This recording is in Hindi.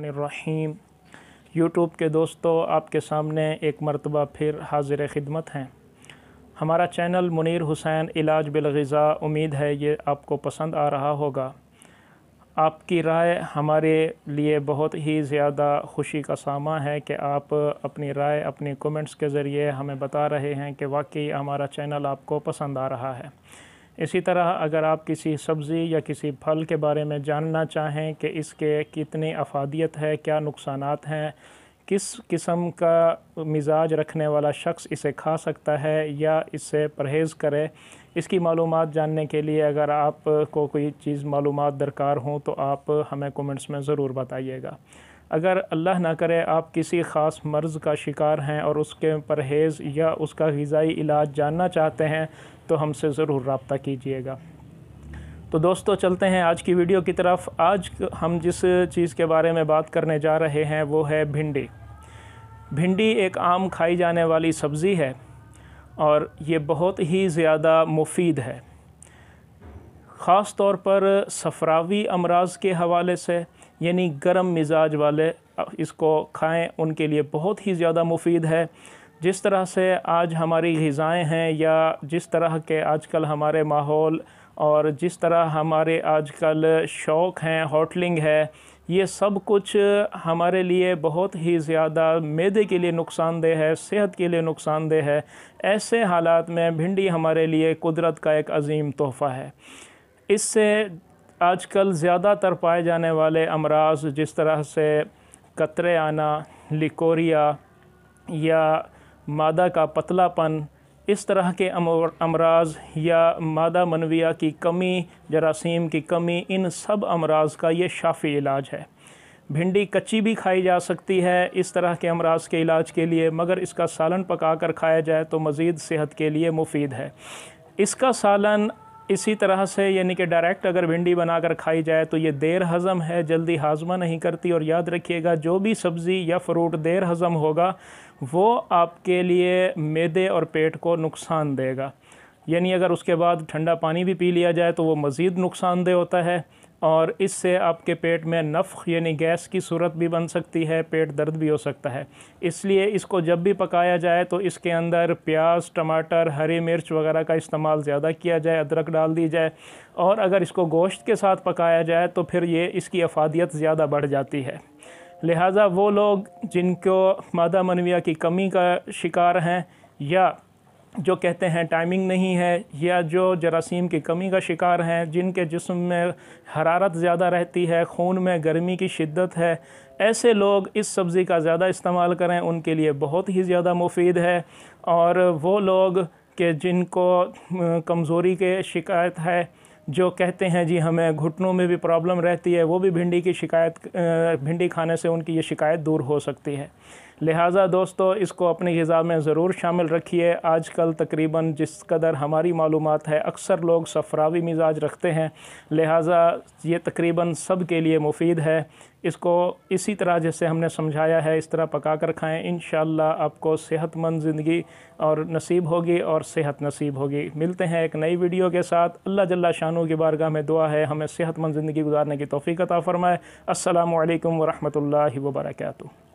रहीम यूट्यूब के दोस्तों आपके सामने एक मरतबा फिर हाजिर ख़िदमत हैं हमारा चैनल मुनीर हुसैन इलाज बिलगज़ा उम्मीद है ये आपको पसंद आ रहा होगा आपकी राय हमारे लिए बहुत ही ज़्यादा खुशी का सामा है कि आप अपनी राय अपने कमेंट्स के ज़रिए हमें बता रहे हैं कि वाकई हमारा चैनल आपको पसंद आ रहा है इसी तरह अगर आप किसी सब्ज़ी या किसी फल के बारे में जानना चाहें कि इसके कितनी अफादियत है क्या नुकसान हैं किस किस्म का मिजाज रखने वाला शख्स इसे खा सकता है या इससे परहेज़ करे इसकी मालूम जानने के लिए अगर आप को कोई चीज़ मालूम दरकार हों तो आप हमें कमेंट्स में ज़रूर बताइएगा अगर अल्लाह ना करे आप किसी ख़ास मर्ज़ का शिकार हैं और उसके परहेज़ या उसका गज़ाई इलाज जानना चाहते हैं तो हमसे ज़रूर रबता कीजिएगा तो दोस्तों चलते हैं आज की वीडियो की तरफ आज हम जिस चीज़ के बारे में बात करने जा रहे हैं वो है भिंडी भिंडी एक आम खाई जाने वाली सब्ज़ी है और ये बहुत ही ज़्यादा मुफीद है ख़ास तौर पर सफरावी अमराज के हवाले से यानी गर्म मिजाज वाले इसको खाएं उनके लिए बहुत ही ज़्यादा मुफीद है जिस तरह से आज हमारी गज़ाएँ हैं या जिस तरह के आजकल हमारे माहौल और जिस तरह हमारे आजकल शौक़ हैं होटलिंग है ये सब कुछ हमारे लिए बहुत ही ज़्यादा मैदे के लिए नुकसानदेह है सेहत के लिए नुकसानदेह है ऐसे हालात में भिंडी हमारे लिए कुदरत का एक अजीम तोहफ़ा है इससे आजकल ज़्यादातर पाए जाने वाले अमराज जिस तरह से कतरे आना लिकोरिया या मादा का पतलापन इस तरह के अमराज या मादा मनविया की कमी जरासीम की कमी इन सब अमराज का ये शाफी इलाज है भिंडी कच्ची भी खाई जा सकती है इस तरह के अमराज के इलाज के लिए मगर इसका सालन पका कर खाया जाए तो मज़ीद सेहत के लिए मुफीद है इसका सालन इसी तरह से यानी कि डायरेक्ट अगर भिंडी बनाकर खाई जाए तो ये देर हज़म है जल्दी हाजमा नहीं करती और याद रखिएगा जो भी सब्ज़ी या फ्रूट देर हज़म होगा वो आपके लिए मैदे और पेट को नुकसान देगा यानी अगर उसके बाद ठंडा पानी भी पी लिया जाए तो वो मज़ीद नुकसानदेह होता है और इससे आपके पेट में नफ़ यानी गैस की सूरत भी बन सकती है पेट दर्द भी हो सकता है इसलिए इसको जब भी पकाया जाए तो इसके अंदर प्याज टमाटर हरी मिर्च वगैरह का इस्तेमाल ज़्यादा किया जाए अदरक डाल दी जाए और अगर इसको गोश्त के साथ पकाया जाए तो फिर ये इसकी अफादियत ज़्यादा बढ़ जाती है लिहाजा वो लोग जिनको मादा मनविया की कमी का शिकार हैं या जो कहते हैं टाइमिंग नहीं है या जो जरासीम की कमी का शिकार हैं जिनके जिस्म में हरारत ज़्यादा रहती है खून में गर्मी की शिद्दत है ऐसे लोग इस सब्ज़ी का ज़्यादा इस्तेमाल करें उनके लिए बहुत ही ज़्यादा मुफीद है और वो लोग के जिनको कमज़ोरी के शिकायत है जो कहते हैं जी हमें घुटनों में भी प्रॉब्लम रहती है वो भी भिंडी की शिकायत भिंडी खाने से उनकी ये शिकायत दूर हो सकती है लिहाजा दोस्तों इसको अपनी गज़ा में ज़रूर शामिल रखिए आजकल तकरीबन जिस कदर हमारी मालूम है अक्सर लोग सफरावी मिजाज रखते हैं लिहाजा ये तकरीबन सब के लिए मुफीद है इसको इसी तरह जैसे हमने समझाया है इस तरह पका कर खाएँ इन आपको सेहतमंद ज़िंदगी और नसीब होगी और सेहत नसीब होगी मिलते हैं एक नई वीडियो के साथ अल्लाह जल्ला शानू की बारगाह में दुआ है हमें सेहतमंद ज़िंदगी गुजारने की तोफ़ी फ़रमाए असल वरहमल वर्का